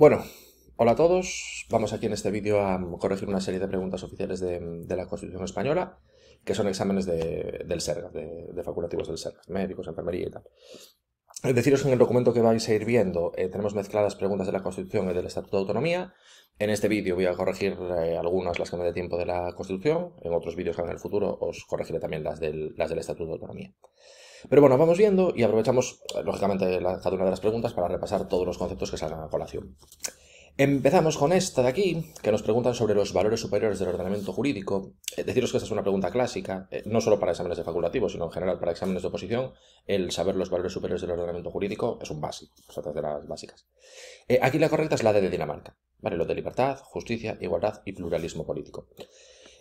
Bueno, hola a todos. Vamos aquí en este vídeo a corregir una serie de preguntas oficiales de, la Constitución Española, que son exámenes del SERGAS, de, facultativos del SERGAS, médicos, enfermería y tal. Eh, deciros que en el documento que vais a ir viendo eh, tenemos mezcladas preguntas de la Constitución y del Estatuto de Autonomía. En este vídeo voy a corregir eh, algunas las que me dé tiempo de la Constitución. En otros vídeos que en el futuro os corregiré también las del Estatuto de Autonomía. Pero bueno, vamos viendo y aprovechamos, eh, lógicamente, cada una de las preguntas para repasar todos los conceptos que salgan a colación. Empezamos con esta de aquí, que nos preguntan sobre los valores superiores del ordenamiento jurídico. Eh, deciros que esta es una pregunta clásica, eh, no solo para exámenes de facultativo, sino en general para exámenes de oposición. El saber los valores superiores del ordenamiento jurídico es un básico, es de las básicas. aquí la correcta es la de Dinamarca, ¿vale? Lo de libertad, justicia, igualdad y pluralismo político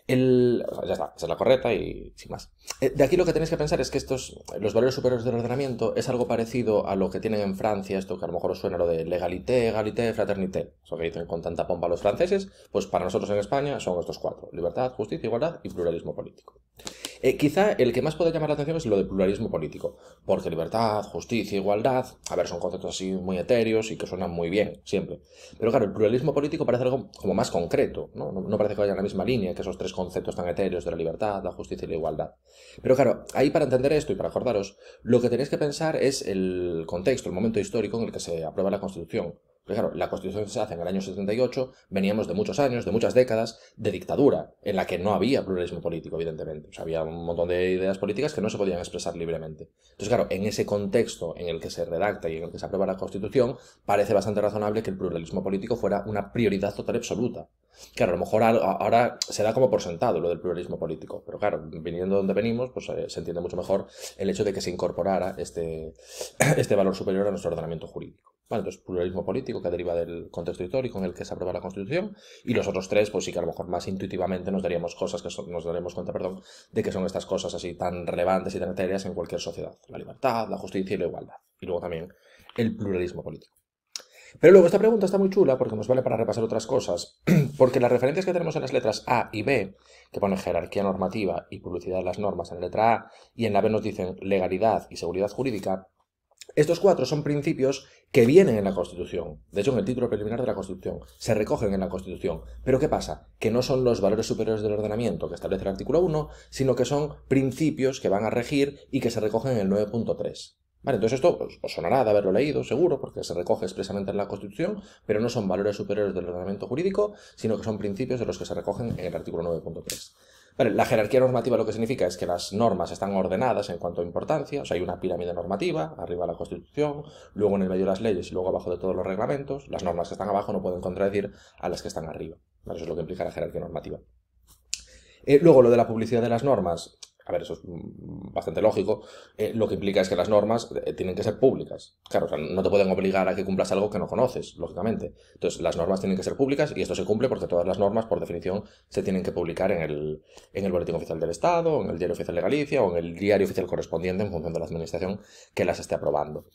ya está, esa es la correcta y sin más. Eh, de aquí lo que tenéis que pensar es que estos, los valores superiores del ordenamiento es algo parecido a lo que tienen en Francia, esto que a lo mejor os suena lo de legalité, égalité, fraternité, eso que dicen con tanta pompa los franceses, pues para nosotros en España son estos cuatro, libertad, justicia, igualdad y pluralismo político. Eh, quizá el que más puede llamar la atención es lo del pluralismo político, porque libertad, justicia, igualdad, a ver, son conceptos así muy etéreos y que suenan muy bien siempre. Pero claro, el pluralismo político parece algo como más concreto, No, no parece que vaya en la misma línea que esos tres conceptos tan etéreos de la libertad, la justicia y la igualdad. Pero claro, ahí para entender esto y para acordaros, lo que tenéis que pensar es el contexto, el momento histórico en el que se aprueba la Constitución Claro, la Constitución se hace en el año 78, veníamos de muchos años, de muchas décadas, de dictadura, en la que no había pluralismo político, evidentemente. O sea, había un montón de ideas políticas que no se podían expresar libremente. Entonces, claro, en ese contexto en el que se redacta y en el que se aprueba la Constitución, parece bastante razonable que el pluralismo político fuera una prioridad total absoluta. Claro, a lo mejor ahora se da como por sentado lo del pluralismo político, pero claro, viniendo de donde venimos, pues eh, se entiende mucho mejor el hecho de que se incorporara este, este valor superior a nuestro ordenamiento jurídico. Bueno, entonces pluralismo político que deriva del contexto histórico en el que se aprueba la Constitución y los otros tres, pues sí que a lo mejor más intuitivamente nos daríamos cosas que nos daremos cuenta, perdón, de que son estas cosas así tan relevantes y tan etéreas en cualquier sociedad, la libertad, la justicia y la igualdad y luego también el pluralismo político. Pero luego esta pregunta está muy chula porque nos vale para repasar otras cosas, porque las referencias que tenemos en las letras A y B, que ponen jerarquía normativa y publicidad de las normas en la letra A, y en la B nos dicen legalidad y seguridad jurídica, estos cuatro son principios que vienen en la Constitución, de hecho en el título preliminar de la Constitución, se recogen en la Constitución. Pero ¿qué pasa? Que no son los valores superiores del ordenamiento que establece el artículo 1, sino que son principios que van a regir y que se recogen en el 9.3. Vale, entonces esto pues, os sonará de haberlo leído, seguro, porque se recoge expresamente en la Constitución, pero no son valores superiores del ordenamiento jurídico, sino que son principios de los que se recogen en el artículo 9.3 la jerarquía normativa lo que significa es que las normas están ordenadas en cuanto a importancia, o sea, hay una pirámide normativa, arriba la Constitución, luego en el medio las leyes y luego abajo de todos los reglamentos, las normas que están abajo no pueden contradecir a las que están arriba. eso es lo que implica la jerarquía normativa. Eh, luego, lo de la publicidad de las normas a ver, eso es mm, bastante lógico, eh, lo que implica es que las normas eh, tienen que ser públicas. Claro, no te pueden obligar a que cumplas algo que no conoces, lógicamente. Entonces, las normas tienen que ser públicas y esto se cumple porque todas las normas, por definición, se tienen que publicar en el, en el Boletín Oficial del Estado, en el Diario Oficial de Galicia o en el Diario Oficial correspondiente en función de la administración que las esté aprobando.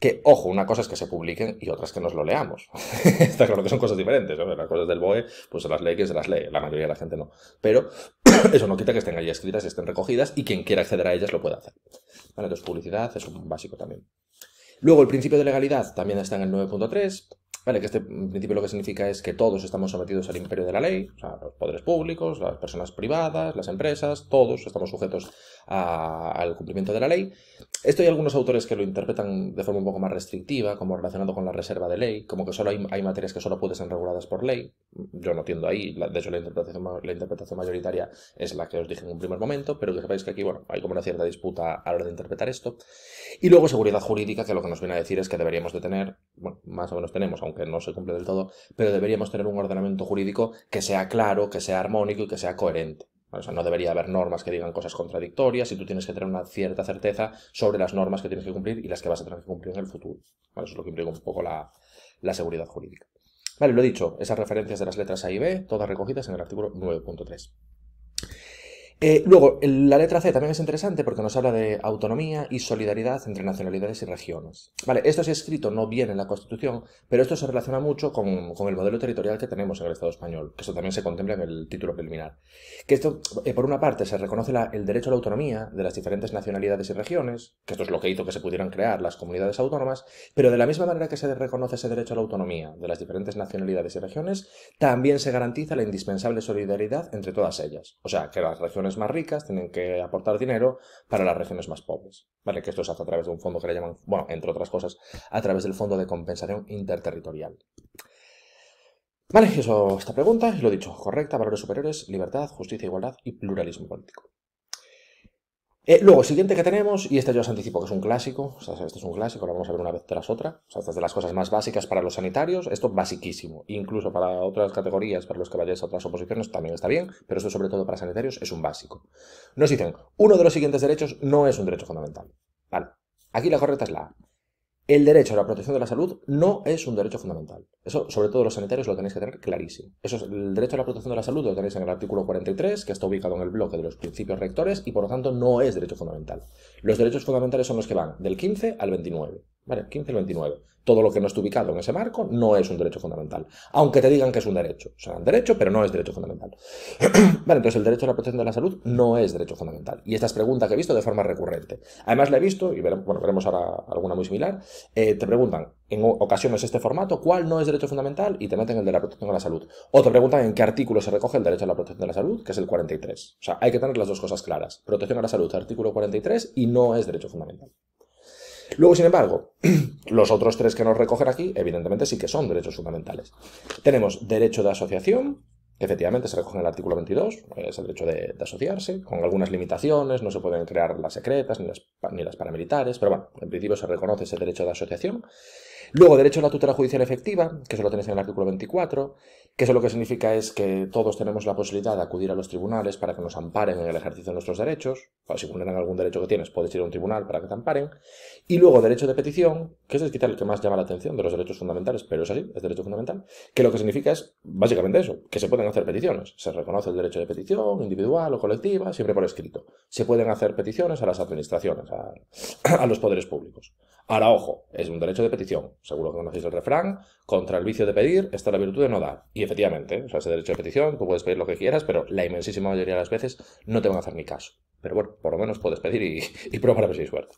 Que, ojo, una cosa es que se publiquen y otra es que nos lo leamos. Está claro que son cosas diferentes. Las cosas del BOE, pues se las leyes quien se las lee. La mayoría de la gente no. Pero Eso no quita que estén allí escritas, estén recogidas y quien quiera acceder a ellas lo pueda hacer. ¿Vale? entonces publicidad es un básico también. Luego el principio de legalidad también está en el 9.3. Vale, que este principio lo que significa es que todos estamos sometidos al imperio de la ley, o sea, los poderes públicos, las personas privadas, las empresas, todos estamos sujetos al cumplimiento de la ley. Esto hay algunos autores que lo interpretan de forma un poco más restrictiva, como relacionado con la reserva de ley, como que solo hay, materias que solo pueden ser reguladas por ley. Yo no entiendo ahí, de hecho la interpretación, mayoritaria es la que os dije en un primer momento, pero que sepáis que aquí hay como una cierta disputa a la hora de interpretar esto. Y luego seguridad jurídica, que lo que nos viene a decir es que deberíamos de tener, bueno, más o menos tenemos, aunque no se cumple del todo, pero deberíamos tener un ordenamiento jurídico que sea claro, que sea armónico y que sea coherente no debería haber normas que digan cosas contradictorias y tú tienes que tener una cierta certeza sobre las normas que tienes que cumplir y las que vas a tener que cumplir en el futuro. eso es lo que implica un poco la, la seguridad jurídica. Vale, lo he dicho, esas referencias de las letras A y B, todas recogidas en el artículo 9.3. Eh, luego, la letra C también es interesante porque nos habla de autonomía y solidaridad entre nacionalidades y regiones. Vale, esto ha escrito, no bien en la Constitución, pero esto se relaciona mucho con, con, el modelo territorial que tenemos en el Estado español, que eso también se contempla en el título preliminar. Que esto, eh, por una parte, se reconoce el derecho a la autonomía de las diferentes nacionalidades y regiones, que esto es lo que hizo que se pudieran crear las comunidades autónomas, pero de la misma manera que se reconoce ese derecho a la autonomía de las diferentes nacionalidades y regiones, también se garantiza la indispensable solidaridad entre todas ellas. O sea, que las regiones más ricas tienen que aportar dinero para las regiones más pobres. ¿Vale? Que esto se hace a través de un fondo que le llaman, bueno, entre otras cosas, a través del Fondo de Compensación Interterritorial. Vale, eso, esta pregunta, y lo dicho, correcta, valores superiores, libertad, justicia, igualdad y pluralismo político. Eh, luego, el siguiente que tenemos, y este yo os anticipo que es un clásico, o sea, este es un clásico, lo vamos a ver una vez tras otra, o sea, de las cosas más básicas para los sanitarios, esto es basiquísimo, incluso para otras categorías, para los que vayáis a otras oposiciones también está bien, pero esto sobre todo para sanitarios es un básico. Nos dicen, uno de los siguientes derechos no es un derecho fundamental. Vale, aquí la correcta es la A el derecho a la protección de la salud no es un derecho fundamental. Eso, sobre todo los sanitarios, lo tenéis que tener clarísimo. Eso es, el derecho a la protección de la salud lo tenéis en el artículo 43, que está ubicado en el bloque de los principios rectores y por lo tanto no es derecho fundamental. Los derechos fundamentales son los que van del 15 al 29. ¿Vale? 15 29. Todo lo que no esté ubicado en ese marco no es un derecho fundamental. Aunque te digan que es un derecho. O sea, un derecho, pero no es derecho fundamental. vale, entonces el derecho a la protección de la salud no es derecho fundamental. Y esta es pregunta que he visto de forma recurrente. Además la he visto, y veremos, ahora alguna muy similar, eh, te preguntan en ocasiones este formato, ¿cuál no es derecho fundamental? Y te meten el de la protección a la salud. O te preguntan en qué artículo se recoge el derecho a la protección de la salud, que es el 43. O sea, hay que tener las dos cosas claras. Protección a la salud, artículo 43, y no es derecho fundamental. Luego, sin embargo, los otros tres que nos recogen aquí, evidentemente sí que son derechos fundamentales. Tenemos derecho de asociación, efectivamente se recoge en el artículo 22, es el derecho de, asociarse, con algunas limitaciones, no se pueden crear las secretas ni las, ni las paramilitares, pero bueno, en principio se reconoce ese derecho de asociación. Luego, derecho a la tutela judicial efectiva, que eso lo tenéis en el artículo 24, que eso lo que significa es que todos tenemos la posibilidad de acudir a los tribunales para que nos amparen en el ejercicio de nuestros derechos. Si vulneran algún derecho que tienes, puedes ir a un tribunal para que te amparen. Y luego, derecho de petición, que es quizá el que más llama la atención de los derechos fundamentales, pero es así, es derecho fundamental, que lo que significa es básicamente eso, que se pueden hacer peticiones. Se reconoce el derecho de petición individual o colectiva, siempre por escrito. Se pueden hacer peticiones a las administraciones, a los poderes públicos. Ahora, ojo, es un derecho de petición. Seguro que conocéis el refrán, contra el vicio de pedir está la virtud de no dar. Y efectivamente, o sea, ese derecho de petición, tú puedes pedir lo que quieras, pero la inmensísima mayoría de las veces no te van a hacer ni caso. Pero bueno, por lo menos puedes pedir y, probar a ver si hay suerte.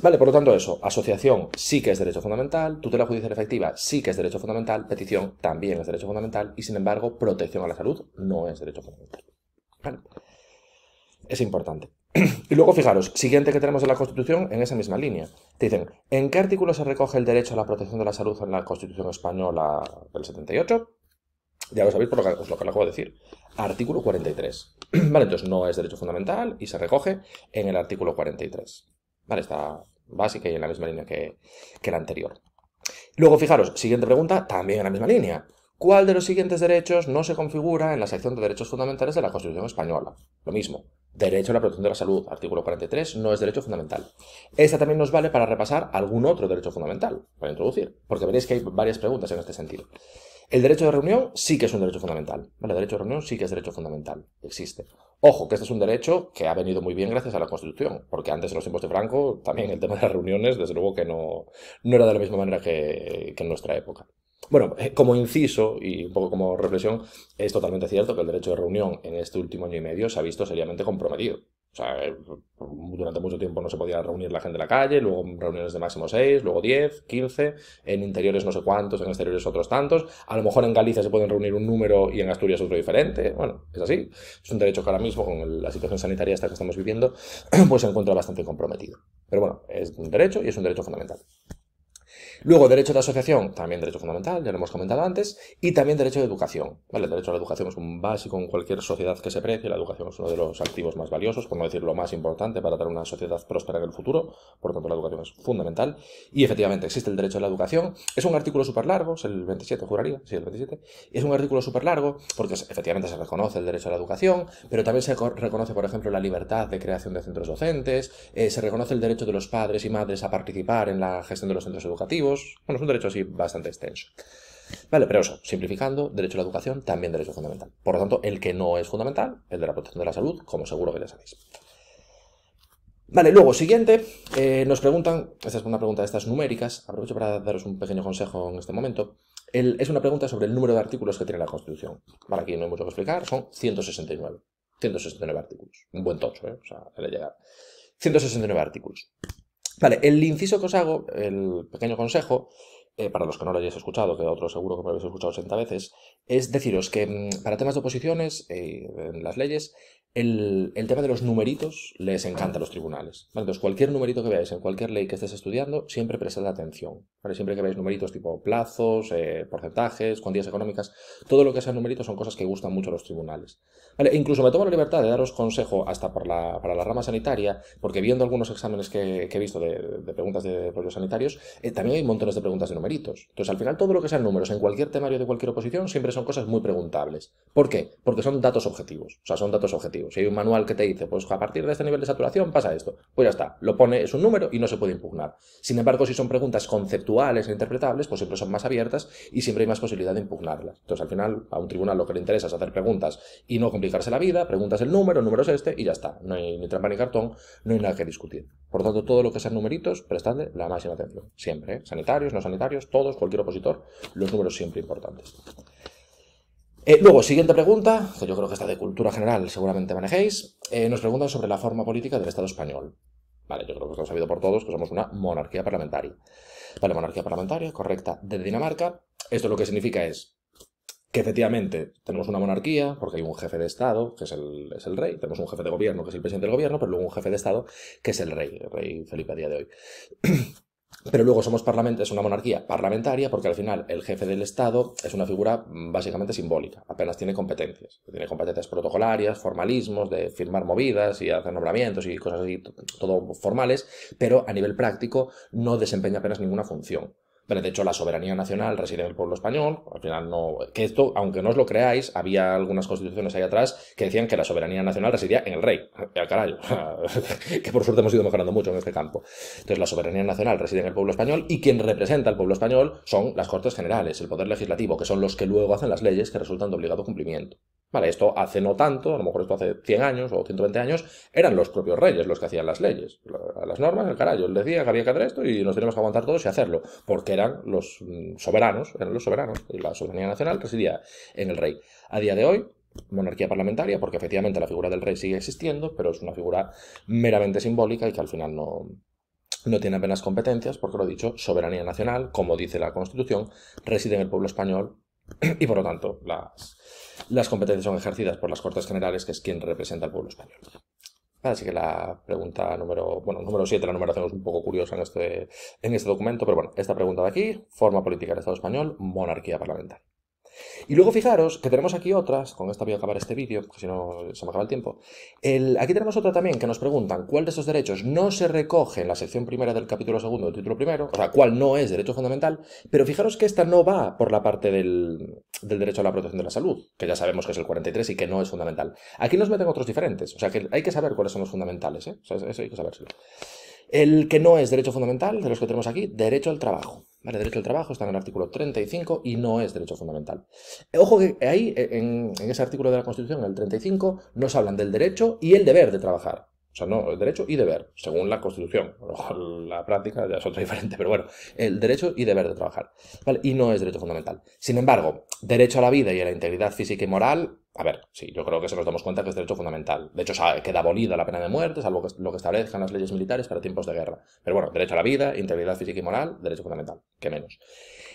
Vale, por lo tanto eso, asociación sí que es derecho fundamental, tutela judicial efectiva sí que es derecho fundamental, petición también es derecho fundamental y sin embargo protección a la salud no es derecho fundamental. Vale. Es importante. Y luego fijaros, siguiente que tenemos en la Constitución, en esa misma línea. Te dicen, ¿en qué artículo se recoge el derecho a la protección de la salud en la Constitución española del 78? Ya lo sabéis por lo que, os lo que acabo de decir. Artículo 43. Vale, entonces no es derecho fundamental y se recoge en el artículo 43. Vale, está básica y en la misma línea que, que la anterior. Luego fijaros, siguiente pregunta, también en la misma línea. ¿Cuál de los siguientes derechos no se configura en la sección de derechos fundamentales de la Constitución española? Lo mismo, Derecho a la protección de la salud, artículo 43, no es derecho fundamental. Esta también nos vale para repasar algún otro derecho fundamental, para introducir, porque veréis que hay varias preguntas en este sentido. El derecho de reunión sí que es un derecho fundamental. El derecho de reunión sí que es derecho fundamental. Existe. Ojo, que este es un derecho que ha venido muy bien gracias a la Constitución, porque antes en los tiempos de Franco también el tema de las reuniones, desde luego que no, era de la misma manera que en nuestra época. Bueno, eh, como inciso y un poco como reflexión, es totalmente cierto que el derecho de reunión en este último año y medio se ha visto seriamente comprometido. O sea, eh, durante mucho tiempo no se podía reunir la gente en la calle, luego reuniones de máximo seis, luego diez, 15, en interiores no sé cuántos, en exteriores otros tantos. A lo mejor en Galicia se pueden reunir un número y en Asturias otro diferente. Bueno, es así. Es un derecho que ahora mismo, con la situación sanitaria esta que estamos viviendo, pues se encuentra bastante comprometido. Pero bueno, es un derecho y es un derecho fundamental. Luego, derecho de asociación, también derecho fundamental, ya lo hemos comentado antes, y también derecho de educación. ¿vale? El derecho a la educación es un básico en cualquier sociedad que se precie, la educación es uno de los activos más valiosos, por no decir lo más importante para tener una sociedad próspera en el futuro, por lo tanto la educación es fundamental, y efectivamente existe el derecho a la educación, es un artículo súper largo, es el 27, juraría, sí, el 27, es un artículo súper largo, porque efectivamente se reconoce el derecho a la educación, pero también se reconoce, por ejemplo, la libertad de creación de centros docentes, eh, se reconoce el derecho de los padres y madres a participar en la gestión de los centros educativos, bueno, es un derecho así bastante extenso. Vale, pero eso, simplificando, derecho a la educación también derecho fundamental. Por lo tanto, el que no es fundamental, el de la protección de la salud, como seguro que ya sabéis. Vale, luego, siguiente, eh, nos preguntan, esta es una pregunta de estas numéricas, aprovecho para daros un pequeño consejo en este momento. es una pregunta sobre el número de artículos que tiene la Constitución. Para aquí no hay mucho que explicar, son 169. 169 artículos. Un buen tocho, ¿eh? O sea, le llegar. 169 artículos. Vale, el inciso que os hago, el pequeño consejo, eh, para los que no lo hayáis escuchado, que otro seguro que me lo habéis escuchado 80 veces, es deciros que mm, para temas de oposiciones, eh, en las leyes, el, tema de los numeritos les encanta a los tribunales. Entonces, cualquier numerito que veáis en cualquier ley que estés estudiando, siempre prestad atención. Siempre que veáis numeritos tipo plazos, eh, porcentajes, cuantías económicas, todo lo que sean numeritos son cosas que gustan mucho a los tribunales. incluso me tomo la libertad de daros consejo hasta para la rama sanitaria, porque viendo algunos exámenes que, he visto de, preguntas de propios sanitarios, eh, también hay montones de preguntas de numeritos. Entonces, al final, todo lo que sean números en cualquier temario de cualquier oposición siempre son cosas muy preguntables. ¿Por qué? Porque son datos objetivos. O sea, son datos objetivos. Si hay un manual que te dice, pues a partir de este nivel de saturación pasa esto, pues ya está, lo pone, es un número y no se puede impugnar. Sin embargo, si son preguntas conceptuales e interpretables, pues siempre son más abiertas y siempre hay más posibilidad de impugnarlas. Entonces, al final, a un tribunal lo que le interesa es hacer preguntas y no complicarse la vida, preguntas el número, el número es este y ya está. No hay ni trampa ni cartón, no hay nada que discutir. Por tanto, todo lo que sean numeritos, prestadle la máxima atención. Siempre, ¿eh? sanitarios, no sanitarios, todos, cualquier opositor, los números siempre importantes. Eh, luego, siguiente pregunta, que yo creo que está de cultura general, seguramente manejéis. Eh, nos preguntan sobre la forma política del Estado español. Vale, yo creo que lo sabido por todos que somos una monarquía parlamentaria. Vale, monarquía parlamentaria, correcta, de Dinamarca. Esto lo que significa es que efectivamente tenemos una monarquía, porque hay un jefe de Estado, que es el, es el, rey, tenemos un jefe de gobierno, que es el presidente del gobierno, pero luego un jefe de Estado, que es el rey, el rey Felipe a día de hoy. Pero luego somos parlamento, es una monarquía parlamentaria porque al final el jefe del Estado es una figura mm, básicamente simbólica, apenas tiene competencias. Tiene competencias protocolarias, formalismos, de firmar movidas y hacer nombramientos y cosas así, todo formales, pero a nivel práctico no desempeña apenas ninguna función pero de hecho la soberanía nacional reside en el pueblo español, al final no, que esto, aunque no os lo creáis, había algunas constituciones ahí atrás que decían que la soberanía nacional residía en el rey, al carajo, que por suerte hemos ido mejorando mucho en este campo. Entonces la soberanía nacional reside en el pueblo español y quien representa al pueblo español son las Cortes Generales, el Poder Legislativo, que son los que luego hacen las leyes que resultan de obligado cumplimiento. Vale, esto hace no tanto, a lo mejor esto hace 100 años o 120 años, eran los propios reyes los que hacían las leyes, las normas, el carajo, les decía que había que hacer esto y nos tenemos que aguantar todos y hacerlo, porque eran los mm, soberanos, eran los soberanos, y la soberanía nacional residía en el rey. A día de hoy, monarquía parlamentaria, porque efectivamente la figura del rey sigue existiendo, pero es una figura meramente simbólica y que al final no, no tiene apenas competencias, porque lo he dicho, soberanía nacional, como dice la Constitución, reside en el pueblo español y por lo tanto las, competencias son ejercidas por las Cortes Generales, que es quien representa al pueblo español. Así que la pregunta número, bueno, número 7, la numeración es un poco curiosa en este, en este documento, pero bueno, esta pregunta de aquí, forma política del Estado español, monarquía parlamentaria. Y luego fijaros que tenemos aquí otras, con esta voy a acabar este vídeo, porque si no se me acaba el tiempo. aquí tenemos otra también que nos preguntan cuál de esos derechos no se recoge en la sección primera del capítulo segundo del título primero, o sea, cuál no es derecho fundamental, pero fijaros que esta no va por la parte del, derecho a la protección de la salud, que ya sabemos que es el 43 y que no es fundamental. Aquí nos meten otros diferentes, o sea, que hay que saber cuáles son los fundamentales, ¿eh? eso hay que saberlo. El que no es derecho fundamental, de los que tenemos aquí, derecho al trabajo. ¿Vale? Derecho al trabajo está en el artículo 35 y no es derecho fundamental. Ojo que ahí, en, ese artículo de la Constitución, el 35, nos hablan del derecho y el deber de trabajar. O sea, no, el derecho y deber, según la Constitución. La práctica ya es otra diferente, pero bueno, el derecho y deber de trabajar. ¿vale? Y no es derecho fundamental. Sin embargo, derecho a la vida y a la integridad física y moral a ver, sí, yo creo que se nos damos cuenta que es derecho fundamental. De hecho, queda abolida la pena de muerte, salvo que, lo que establezcan las leyes militares para tiempos de guerra. Pero bueno, derecho a la vida, integridad física y moral, derecho fundamental, ¿Qué menos.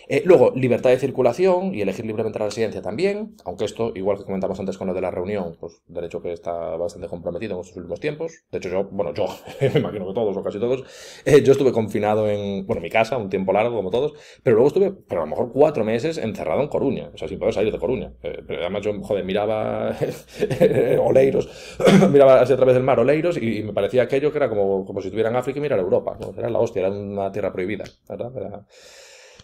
Eh, luego, libertad de circulación y elegir libremente la residencia también, aunque esto, igual que comentamos antes con lo de la reunión, pues derecho que está bastante comprometido en estos últimos tiempos. De hecho, yo, bueno, yo, me imagino que todos o casi todos, eh, yo estuve confinado en, bueno, mi casa un tiempo largo, como todos, pero luego estuve, pero a lo mejor cuatro meses encerrado en Coruña, o sea, sin poder salir de Coruña. Eh, pero además yo, joder, miraba Oleiros, miraba así a través del mar Oleiros y, me parecía aquello que era como, como si tuvieran África y mirar Europa. Era la hostia, era una tierra prohibida. ¿verdad? Era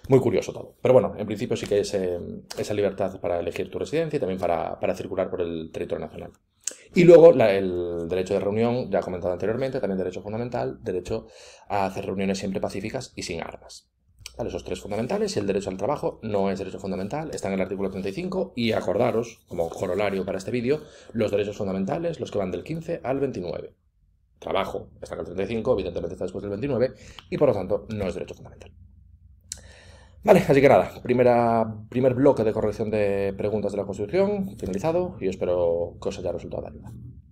muy curioso todo. Pero bueno, en principio sí que es eh, esa libertad para elegir tu residencia y también para, circular por el territorio nacional. Y luego el derecho de reunión, ya comentado anteriormente, también derecho fundamental, derecho a hacer reuniones siempre pacíficas y sin armas esos tres fundamentales, y el derecho al trabajo no es derecho fundamental, está en el artículo 35 y acordaros, como corolario para este vídeo, los derechos fundamentales, los que van del 15 al 29. Trabajo está en el 35, evidentemente está después del 29 y por lo tanto no es derecho fundamental. Vale, así que nada, primer bloque de corrección de preguntas de la Constitución finalizado y espero que os haya resultado de ayuda.